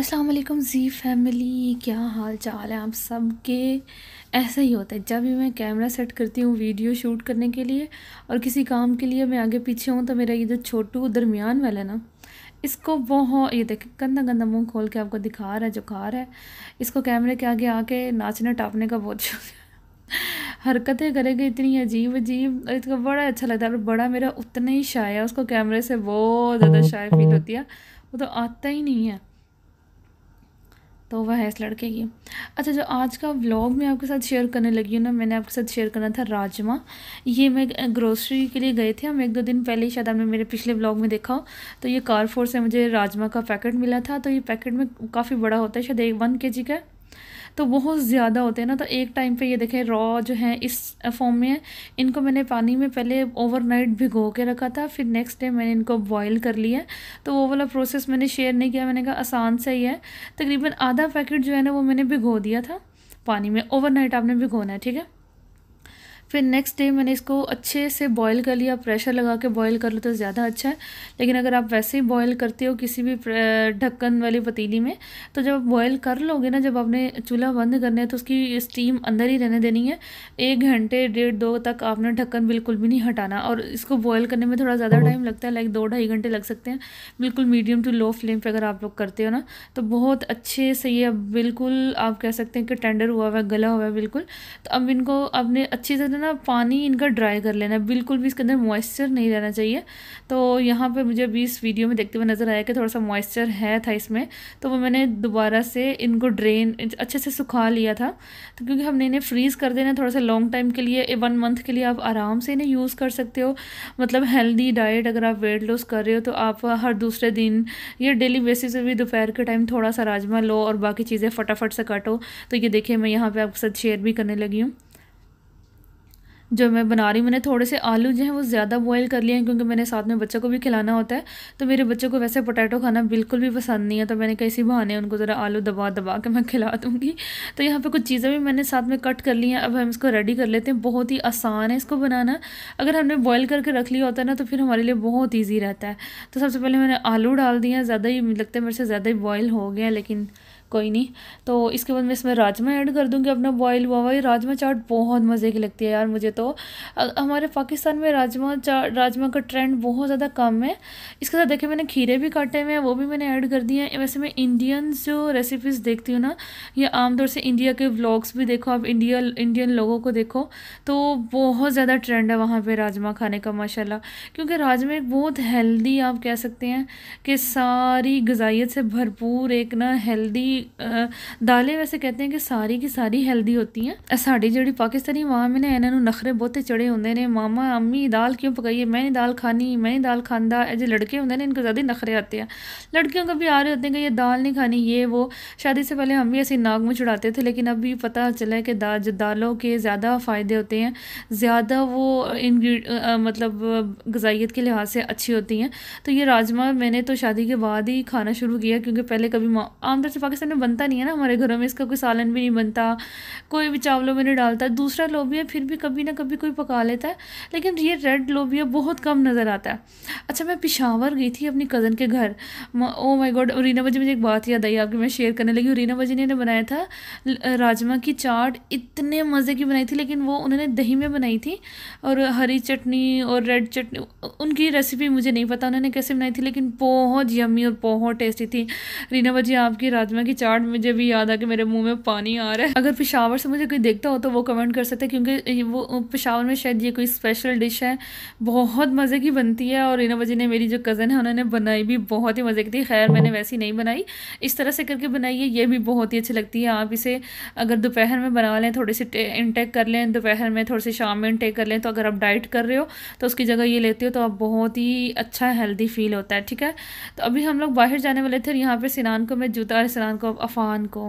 असलकुम जी फैमिली क्या हाल चाल है आप सब के ऐसा ही होता है जब भी मैं कैमरा सेट करती हूँ वीडियो शूट करने के लिए और किसी काम के लिए मैं आगे पीछे हूँ तो मेरा ये जो छोटू दरमियान वाला ना इसको बहुत ये देख गंदा गंदा मुंह खोल के आपको दिखा रहा है जो खा रहा है इसको कैमरे के आगे आके नाचने टापने का बहुत शौक है हरकतें करेगी इतनी अजीब अजीब और इसको बड़ा अच्छा लगता है और बड़ा मेरा उतना ही शाया उसको कैमरे से बहुत ज़्यादा शाय फील होती है वो तो आता ही नहीं है तो वह है इस लड़के की अच्छा जो आज का व्लॉग मैं आपके साथ शेयर करने लगी हूँ ना मैंने आपके साथ शेयर करना था राजमा ये मैं ग्रोसरी के लिए गए थे हम एक दो दिन पहले ही शायद आपने मेरे पिछले व्लॉग में देखा हो तो ये कारफोर से मुझे राजमा का पैकेट मिला था तो ये पैकेट में काफ़ी बड़ा होता है शायद एक वन के जी का तो बहुत ज़्यादा होते हैं ना तो एक टाइम पे ये देखें रॉ जो है इस फॉर्म में है इनको मैंने पानी में पहले ओवरनाइट भिगो के रखा था फिर नेक्स्ट डे मैंने इनको बॉईल कर लिया तो वो वाला प्रोसेस मैंने शेयर नहीं किया मैंने कहा आसान से ही है तकरीबन आधा पैकेट जो है ना वो मैंने भिगो दिया था पानी में ओवरनाइट आपने भिगोना है ठीक है फिर नेक्स्ट डे मैंने इसको अच्छे से बॉईल कर लिया प्रेशर लगा के बॉईल कर लो तो ज़्यादा अच्छा है लेकिन अगर आप वैसे ही बॉईल करते हो किसी भी ढक्कन वाली पतीली में तो जब बॉईल कर लोगे ना जब आपने चूल्हा बंद करना है तो उसकी स्टीम अंदर ही रहने देनी है एक घंटे डेढ़ दो तक आपने ढक्कन बिल्कुल भी नहीं हटाना और इसको बॉयल करने में थोड़ा ज़्यादा टाइम लगता है लाइक दो ढाई घंटे लग सकते हैं बिल्कुल मीडियम टू लो फ्लेम पर अगर आप लोग करते हो ना तो बहुत अच्छे से ये बिल्कुल आप कह सकते हैं कि टेंडर हुआ हुआ है गला हुआ है बिल्कुल तो अब इनको आपने अच्छी तरह ना पानी इनका ड्राई कर लेना है बिल्कुल भी इसके अंदर मॉइस्चर नहीं रहना चाहिए तो यहाँ पे मुझे अभी इस वीडियो में देखते हुए नज़र आया कि थोड़ा सा मॉइस्चर है था इसमें तो वो मैंने दोबारा से इनको ड्रेन अच्छे से सुखा लिया था तो क्योंकि हमने इन्हें फ्रीज़ कर देना थोड़ा सा लॉन्ग टाइम के लिए वन मंथ के लिए आप आराम से इन्हें यूज़ कर सकते हो मतलब हेल्दी डाइट अगर आप वेट लॉस कर रहे हो तो आप हर दूसरे दिन या डेली बेसिस पर भी दोपहर के टाइम थोड़ा सा राजमा लो और बाकी चीज़ें फटाफट से काटो तो ये देखिए मैं यहाँ पर आपके साथ शेयर भी करने लगी हूँ जो मैं बना रही हूँ मैंने थोड़े से आलू जो हैं वो ज़्यादा बॉयल कर लिए हैं क्योंकि मैंने साथ में बच्चों को भी खिलाना होता है तो मेरे बच्चों को वैसे पोटैटो खाना बिल्कुल भी पसंद नहीं है तो मैंने कैसी बहाने उनको ज़रा आलू दबा दबा के मैं खिला दूँगी तो यहाँ पर कुछ चीज़ें भी मैंने साथ में कट कर ली हैं अब हम इसको रेडी कर लेते हैं बहुत ही आसान है इसको बनाना अगर हमने बॉयल करके रख लिया होता है ना तो फिर हमारे लिए बहुत ईजी रहता है तो सबसे पहले मैंने आलू डाल दिया ज़्यादा ही लगता है मेरे से ज़्यादा ही बॉयल हो गया लेकिन कोई नहीं तो इसके बाद मैं इसमें राजमा ऐड कर दूँगी अपना बॉयल हुआ हुआ ये राजमा चाट बहुत मज़े की लगती है यार मुझे तो हमारे पाकिस्तान में राजमा चाट राजमा का ट्रेंड बहुत ज़्यादा कम है इसके साथ देखिए मैंने खीरे भी काटे हुए हैं वो भी मैंने ऐड कर दिए हैं वैसे मैं इंडियन जो रेसिपीज़ देखती हूँ ना या आमतौर से इंडिया के ब्लॉग्स भी देखो आप इंडिया इंडियन लोगों को देखो तो बहुत ज़्यादा ट्रेंड है वहाँ पर राजमा खाने का माशा क्योंकि राजमा एक बहुत हेल्दी आप कह सकते हैं कि सारी गजाइत से भरपूर एक ना हेल्दी दालें वैसे कहते हैं कि सारी की सारी हेल्दी होती हैं जोड़ी पाकिस्तानी ਪਾਕਿਸਤਾਨੀ ਮਾਂ ਨੇ इन्हों नखरे ਨਖਰੇ चढ़े होंगे ने मामा अम्मी दाल क्यों ਕਿਉਂ मैं ਮੈਂ ਨਹੀਂ ਦਾਲ मैं नहीं दाल खाँदा ऐसे लड़के होंगे हैं इनको ज़्यादा नखरे आते हैं लड़कियों को भी आ रहे होते हैं कि ये दाल नहीं खानी ये वो शादी से पहले हम भी ऐसे नाग में चढ़ाते थे लेकिन अभी पता चला है कि दाल जो दालों के ज़्यादा फ़ायदे होते हैं ज़्यादा वो इन मतलब गजाइत के लिहाज से अच्छी होती हैं तो ये राजमा मैंने तो शादी के बाद ही खाना शुरू किया क्योंकि पहले कभी आमतौर से पाकिस्तान में बनता नहीं है ना हमारे घरों में इसका कोई सालन भी नहीं बनता कोई भी चावलों में नहीं डालता दूसरा लोबिया फिर भी कभी ना कभी कोई पका लेता है लेकिन ये रेड लोबिया बहुत कम नज़र आता है अच्छा मैं पिशावर गई थी अपनी कज़न के घर ओ माई गॉड रीना बजी मुझे एक बात याद आई आपकी मैं शेयर करने लगी रीना बजी ने बनाया था राजमा की चाट इतने मज़े की बनाई थी लेकिन वो उन्होंने दही में बनाई थी और हरी चटनी और रेड चटनी उनकी रेसिपी मुझे नहीं पता उन्होंने कैसे बनाई थी लेकिन बहुत यमी और बहुत टेस्टी थी रीना बजी आपकी राजमा की चाट मुझे भी याद आ कि मेरे मुंह में पानी आ रहा है अगर पिशावर से मुझे कोई देखता हो तो वो कमेंट कर सकते हैं क्योंकि वो पिशावर में शायद ये कोई स्पेशल डिश है बहुत मज़े की बनती है और इना वजह ने मेरी जो कज़न है उन्होंने बनाई भी बहुत ही मज़े की थी खैर मैंने वैसी नहीं बनाई इस तरह से करके बनाई है ये भी बहुत ही अच्छी लगती है आप इसे अगर दोपहर में बना लें थोड़ी सी इनटेक कर लें दोपहर में थोड़ी सी शाम में इनटेक कर लें तो अगर आप डाइट कर रहे हो तो उसकी जगह ये लेते हो तो आप बहुत ही अच्छा हेल्दी फील होता है ठीक है तो अभी हम लोग बाहर जाने वाले थे यहाँ पर सिनान को मैं जूता और स्नान को अब अफ़ान को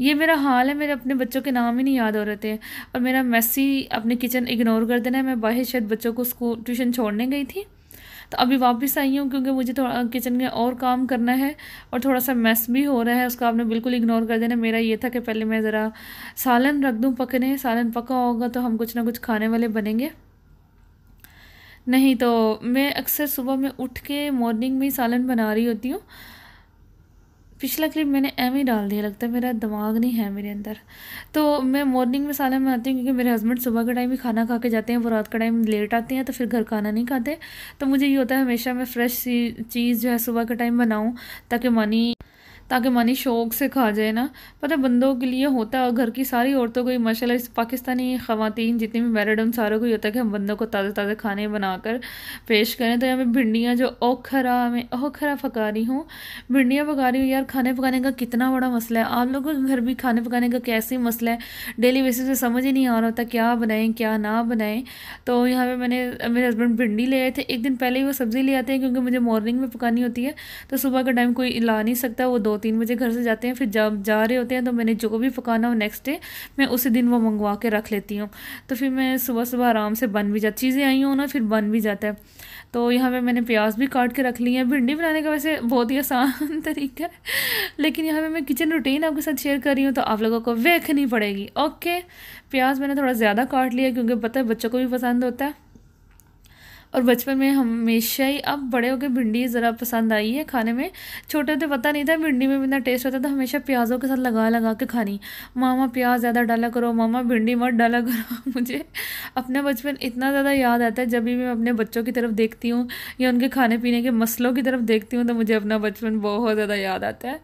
ये मेरा हाल है मेरे अपने बच्चों के नाम ही नहीं याद हो रहे थे और मेरा मैसी अपने किचन इग्नोर कर देना है मैं बाहर शायद बच्चों को स्कूल ट्यूशन छोड़ने गई थी तो अभी वापस आई हूँ क्योंकि मुझे थोड़ा किचन में और काम करना है और थोड़ा सा मैस भी हो रहा है उसका आपने बिल्कुल इग्नोर कर देना मेरा ये था कि पहले मैं ज़रा सालन रख दूँ पकने सालन पका होगा तो हम कुछ ना कुछ खाने वाले बनेंगे नहीं तो मैं अक्सर सुबह में उठ के मॉर्निंग में ही सालन बना रही होती हूँ पिछला क्लिप मैंने एम ही डाल दिया लगता है मेरा दिमाग नहीं है मेरे अंदर तो मैं मॉर्निंग में में आती हूँ क्योंकि मेरे हस्बैंड सुबह के टाइम ही खाना खा के जाते हैं वो रात का टाइम लेट आते हैं तो फिर घर खाना नहीं खाते तो मुझे ये होता है हमेशा मैं फ्रेश चीज़ जो है सुबह के टाइम बनाऊँ ताकि मानी ताकि मानी शौक से खा जाए ना पता बंदों के लिए होता है घर की सारी औरतों को माशा पाकिस्तानी ख़वान जितनी भी मैरिड सारों को ये होता है कि हम बंदों को ताज़े ताज़े खाने बनाकर पेश करें तो यहाँ पर भिंडियाँ जो ओखरा मैं ओखरा पका रही हूँ भिंडियाँ पका रही हूँ यार खाने पकाने का कितना बड़ा मसला है आप लोगों के घर भी खाने पकाने का कैसे मसला है डेली बेसिस में समझ ही नहीं आ रहा होता क्या बनाएँ क्या ना बनाएँ तो यहाँ पर मैंने मेरे हस्बैंड भिंडी ले आए थे एक दिन पहले ही वो सब्ज़ी ले आते हैं क्योंकि मुझे मॉर्निंग में पकानी होती है तो सुबह का टाइम कोई ला नहीं सकता वो दो तीन बजे घर से जाते हैं फिर जब जा रहे होते हैं तो मैंने जो भी पकाना हो नेक्स्ट डे मैं उसी दिन वो मंगवा के रख लेती हूँ तो फिर मैं सुबह सुबह आराम से बन भी जाती चीज़ें आई हों ना फिर बन भी जाता है तो यहाँ पे मैंने प्याज भी काट के रख ली है भिंडी बनाने का वैसे बहुत ही आसान तरीका है लेकिन यहाँ पे मैं किचन रूटीन आपके साथ शेयर कर रही हूँ तो आप लोगों को देखनी पड़ेगी ओके प्याज मैंने थोड़ा ज़्यादा काट लिया क्योंकि पता है बच्चों को भी पसंद होता है और बचपन में हमेशा ही अब बड़े होकर भिंडी ज़रा पसंद आई है खाने में छोटे होते पता नहीं था भिंडी में इतना टेस्ट होता था हमेशा प्याज़ों के साथ लगा लगा के खानी मामा प्याज ज़्यादा डाला करो मामा भिंडी मत डाला करो मुझे अपना बचपन इतना ज़्यादा याद आता है जब भी मैं अपने बच्चों की तरफ देखती हूँ या उनके खाने पीने के मसलों की तरफ देखती हूँ तो मुझे अपना बचपन बहुत ज़्यादा याद आता है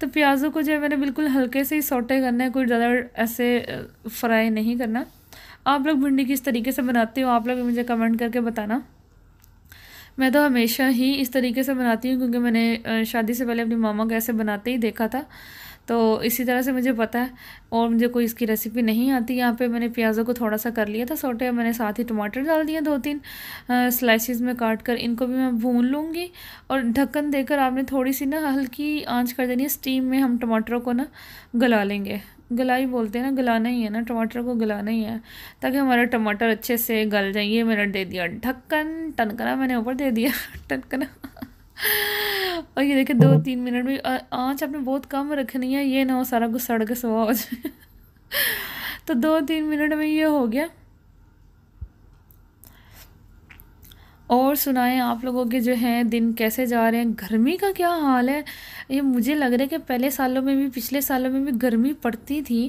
तो प्याज़ों को जो है मैंने बिल्कुल हल्के से ही सोटे करना है कोई ज़्यादा ऐसे फ्राई नहीं करना आप लोग भिंडी किस तरीके से बनाते हो आप लोग मुझे कमेंट करके बताना मैं तो हमेशा ही इस तरीके से बनाती हूँ क्योंकि मैंने शादी से पहले अपनी मामा को ऐसे बनाते ही देखा था तो इसी तरह से मुझे पता है और मुझे कोई इसकी रेसिपी नहीं आती यहाँ पे मैंने प्याज़ों को थोड़ा सा कर लिया था सोटे मैंने साथ ही टमाटर डाल दिए दो तीन स्लाइसिस में काट कर इनको भी मैं भून लूँगी और ढक्कन देकर आपने थोड़ी सी ना हल्की आंच कर देनी है स्टीम में हम टमाटरों को ना गला लेंगे गलाई बोलते हैं ना गलाना ही है ना टमाटर को गलाना ही है ताकि हमारा टमाटर अच्छे से गल जाए ये मैंने दे दिया ढक्कन टनकना मैंने ऊपर दे दिया टनकना और ये देखे दो तीन मिनट भी आँच आपने बहुत कम रखनी है ये ना हो सारा कुछ सड़ के सुबह हो जाए तो दो तीन मिनट में ये हो गया और सुनाएं आप लोगों के जो हैं दिन कैसे जा रहे हैं गर्मी का क्या हाल है ये मुझे लग रहा है कि पहले सालों में भी पिछले सालों में भी गर्मी पड़ती थी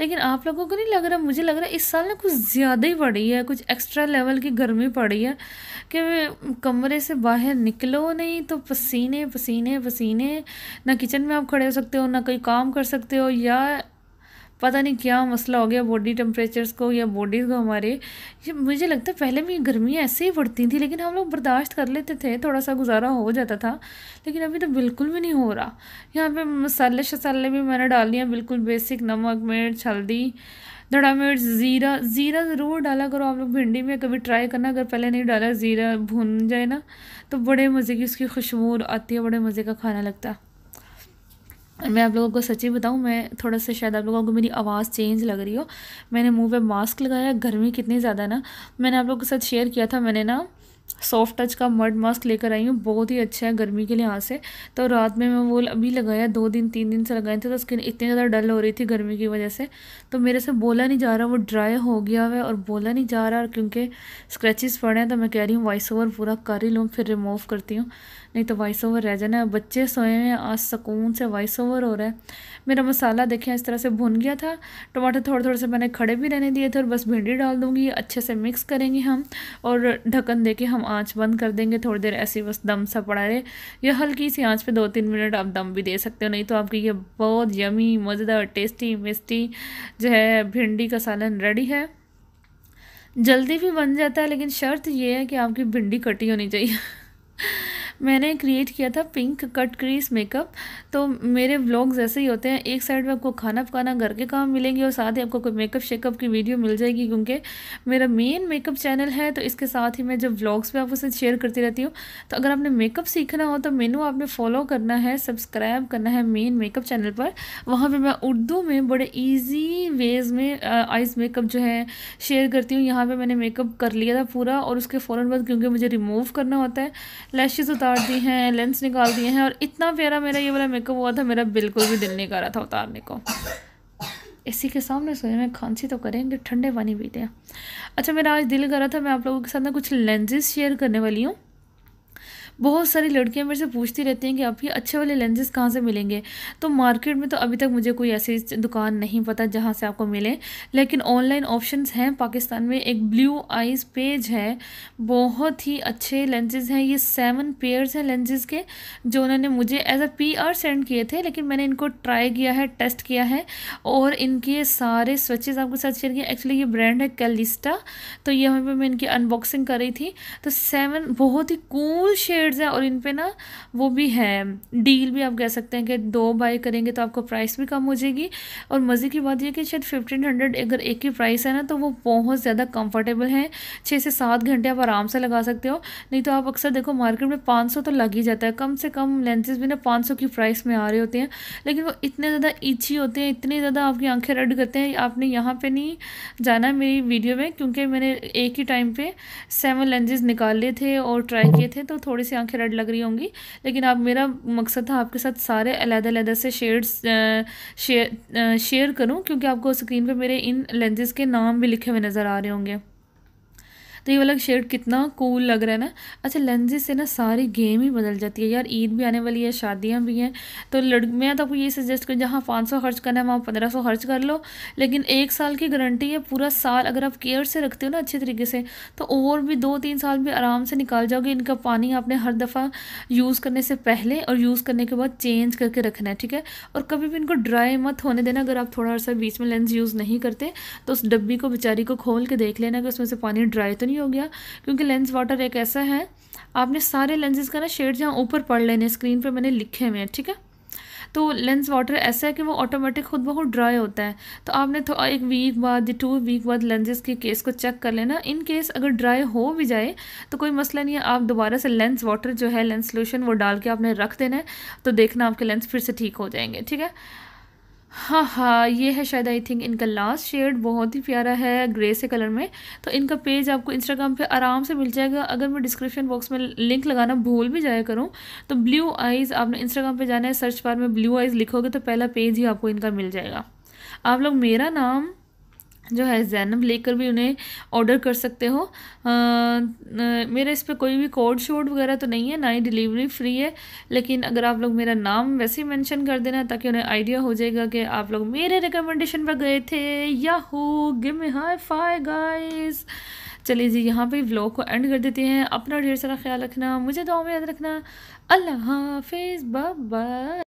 लेकिन आप लोगों को नहीं लग रहा मुझे लग रहा है इस साल ना कुछ ज़्यादा ही पड़ी है कुछ एक्स्ट्रा लेवल की गर्मी पड़ी है कि कमरे से बाहर निकलो नहीं तो पसीने पसीने पसीने ना किचन में आप खड़े हो सकते हो ना कोई काम कर सकते हो या पता नहीं क्या मसला हो गया बॉडी टेम्परेचर्स को या बॉडीज़ को हमारे ये मुझे लगता है पहले भी गर्मियाँ ऐसे ही बढ़ती थी लेकिन हम लोग बर्दाश्त कर लेते थे थोड़ा सा गुजारा हो जाता था लेकिन अभी तो बिल्कुल भी नहीं हो रहा यहाँ पे मसाले शसाले भी मैंने डाल दिया बिल्कुल बेसिक नमक मिर्च हल्दी धड़ा मिर्च ज़ीरा ज़ीरा ज़रूर डाला करो आप लोग भिंडी में कभी ट्राई करना अगर पहले नहीं डाला ज़ीरा भून जाए ना तो बड़े मज़े की उसकी खुशबू आती है बड़े मज़े का खाना लगता है मैं आप लोगों को सच्ची बताऊँ मैं थोड़ा सा शायद आप लोगों को मेरी आवाज़ चेंज लग रही हो मैंने मुंह पे मास्क लगाया गर्मी कितनी ज़्यादा ना मैंने आप लोगों के साथ शेयर किया था मैंने ना सॉफ्ट टच का मड मास्क लेकर आई हूँ बहुत ही अच्छा है गर्मी के लिहाज से तो रात में मैं वो अभी लगाया दो दिन तीन दिन से लगाए थे तो स्किन इतनी ज़्यादा डल हो रही थी गर्मी की वजह से तो मेरे से बोला नहीं जा रहा वो ड्राई हो गया है और बोला नहीं जा रहा क्योंकि स्क्रैचेस पड़े हैं तो मैं कह रही हूँ वॉइस ओवर पूरा कर ही लूँ फिर रिमूव करती हूँ नहीं तो वॉइस ओवर रह जाना बच्चे सोए हैं आज सुकून से वॉइस ओवर हो रहा है मेरा मसाला देखें इस तरह से भुन गया था टमाटर थोड़े थोड़े से मैंने खड़े भी रहने दिए थे और बस भिंडी डाल दूँगी अच्छे से मिक्स करेंगे हम और ढक्कन दे के हम आँच बंद कर देंगे थोड़ी देर ऐसे बस दम सा पड़ा रहे या हल्की सी आँच पर दो तीन मिनट आप दम भी दे सकते हो नहीं तो आपकी ये बहुत यमी मज़ेदार टेस्टी मिस्टी जो है भिंडी का सालन रेडी है जल्दी भी बन जाता है लेकिन शर्त ये है कि आपकी भिंडी कटी होनी चाहिए मैंने क्रिएट किया था पिंक कट क्रीज मेकअप तो मेरे व्लॉग्स ऐसे ही होते हैं एक साइड में आपको खाना पकाना घर के काम मिलेंगे और साथ ही आपको कोई मेकअप शेकअप की वीडियो मिल जाएगी क्योंकि मेरा मेन मेकअप चैनल है तो इसके साथ ही मैं जब व्लॉग्स भी आपको साथ शेयर करती रहती हूँ तो अगर आपने मेकअप सीखना हो तो मेनू आपने फॉलो करना है सब्सक्राइब करना है मेन मेकअप चैनल पर वहाँ पर मैं उर्दू में बड़े ईजी वेज़ में आइज़ मेकअप जो है शेयर करती हूँ यहाँ पर मैंने मेकअप कर लिया था पूरा और उसके फ़ौर बाद क्योंकि मुझे रिमूव करना होता है लैशेज़ उतार दी हैं लेंस निकाल दिए हैं और इतना प्यारा मेरा ये वाला मेरे को हुआ था मेरा बिल्कुल भी दिल नहीं कर रहा था उतारने को इसी के सामने सोए मैं खांसी तो करेंगे ठंडे पानी पीते हैं अच्छा मेरा आज दिल कर रहा था मैं आप लोगों के साथ ना कुछ लेंजेस शेयर करने वाली हूँ बहुत सारी लड़कियाँ मेरे से पूछती रहती हैं कि आप ये अच्छे वाले लेंसेज कहाँ से मिलेंगे तो मार्केट में तो अभी तक मुझे कोई ऐसी दुकान नहीं पता जहाँ से आपको मिले लेकिन ऑनलाइन ऑप्शन हैं पाकिस्तान में एक ब्लू आइज पेज है बहुत ही अच्छे लेंजेज़ हैं ये सेवन पेयर्स हैं लेंजेज़ के जो उन्होंने मुझे एज अ पी सेंड किए थे लेकिन मैंने इनको ट्राई किया है टेस्ट किया है और इनके सारे स्वेचेज़ आपके साथ शेयर किया एक्चुअली ये ब्रांड है कैलिस्टा तो ये यहाँ पर मैं इनकी अनबॉक्सिंग कर रही थी तो सेवन बहुत ही कूल शेड मेथड्स हैं और इन पे ना वो भी है डील भी आप कह सकते हैं कि दो बाय करेंगे तो आपको प्राइस भी कम हो जाएगी और मज़े की बात यह कि शायद फिफ्टीन हंड्रेड अगर एक ही प्राइस है ना तो वो बहुत ज़्यादा कंफर्टेबल है छः से सात घंटे आप आराम से लगा सकते हो नहीं तो आप अक्सर देखो मार्केट में पाँच तो लग ही जाता है कम से कम लेंसेज भी ना पाँच की प्राइस में आ रहे होते हैं लेकिन वो इतने ज़्यादा ईची होते हैं इतने ज़्यादा आपकी आंखें रड करते हैं आपने यहाँ पर नहीं जाना मेरी वीडियो में क्योंकि मैंने एक ही टाइम पर सेवन लेंजेज निकाल लिए थे और ट्राई किए थे तो थोड़ी सी आंखें रेड लग रही होंगी लेकिन आप मेरा मकसद था आपके साथ सारे अलहदादा से शेड्स शेयर करूं करूँ क्योंकि आपको स्क्रीन पर मेरे इन लेंसेज के नाम भी लिखे हुए नज़र आ रहे होंगे तो ये वाला शेड कितना कूल लग रहा है ना अच्छा लेंजेस से ना सारी गेम ही बदल जाती है यार ईद भी आने वाली है शादियाँ भी हैं तो लड़ मैं तो आपको ये सजेस्ट करूँ जहाँ पाँच खर्च करना है वहाँ पंद्रह खर्च कर लो लेकिन एक साल की गारंटी है पूरा साल अगर आप केयर से रखते हो ना अच्छे तरीके से तो और भी दो तीन साल भी आराम से निकाल जाओगे इनका पानी आपने हर दफ़ा यूज़ करने से पहले और यूज़ करने के बाद चेंज करके रखना है ठीक है और कभी भी इनको ड्राई मत होने देना अगर आप थोड़ा सा बीच में लेंस यूज़ नहीं करते तो उस डब्बी को बेचारी को खोल के देख लेना कि उसमें से पानी ड्राई तो नहीं हो गया क्योंकि लेंस वाटर एक ऐसा है आपने सारे लेंसेज का ना शेड जहाँ ऊपर पढ़ लेने स्क्रीन पर मैंने लिखे हुए हैं ठीक है तो लेंस वाटर ऐसा है कि वो ऑटोमेटिक खुद बहुत ड्राई होता है तो आपने तो एक वीक बाद या टू वीक बाद लेंसेज के केस को चेक कर लेना इन केस अगर ड्राई हो भी जाए तो कोई मसला नहीं है आप दोबारा से लेंस वाटर जो है लेंस सोल्यूशन वो डाल के आपने रख देना है तो देखना आपके लेंस फिर से ठीक हो जाएंगे ठीक है हाँ हाँ ये है शायद आई थिंक इनका लास्ट शेड बहुत ही प्यारा है ग्रे से कलर में तो इनका पेज आपको इंस्टाग्राम पे आराम से मिल जाएगा अगर मैं डिस्क्रिप्शन बॉक्स में लिंक लगाना भूल भी जाया करूँ तो ब्लू आइज़ आपने इंस्टाग्राम पे जाना है सर्च बार में ब्लू आइज़ लिखोगे तो पहला पेज ही आपको इनका मिल जाएगा आप लोग मेरा नाम जो है जैनब लेकर भी उन्हें ऑर्डर कर सकते हो आ, मेरा इस पर कोई भी कोड शोड वगैरह तो नहीं है ना ही डिलीवरी फ्री है लेकिन अगर आप लोग मेरा नाम वैसे ही मैंशन कर देना ताकि उन्हें आइडिया हो जाएगा कि आप लोग मेरे रिकमेंडेशन पर गए थे या हो हाई फाई गाइस चलिए जी यहाँ पे व्लॉग को एंड कर देते हैं अपना ढेर सारा ख्याल रखना मुझे दुआ में याद रखना अल्लाह हाफिज़ बाय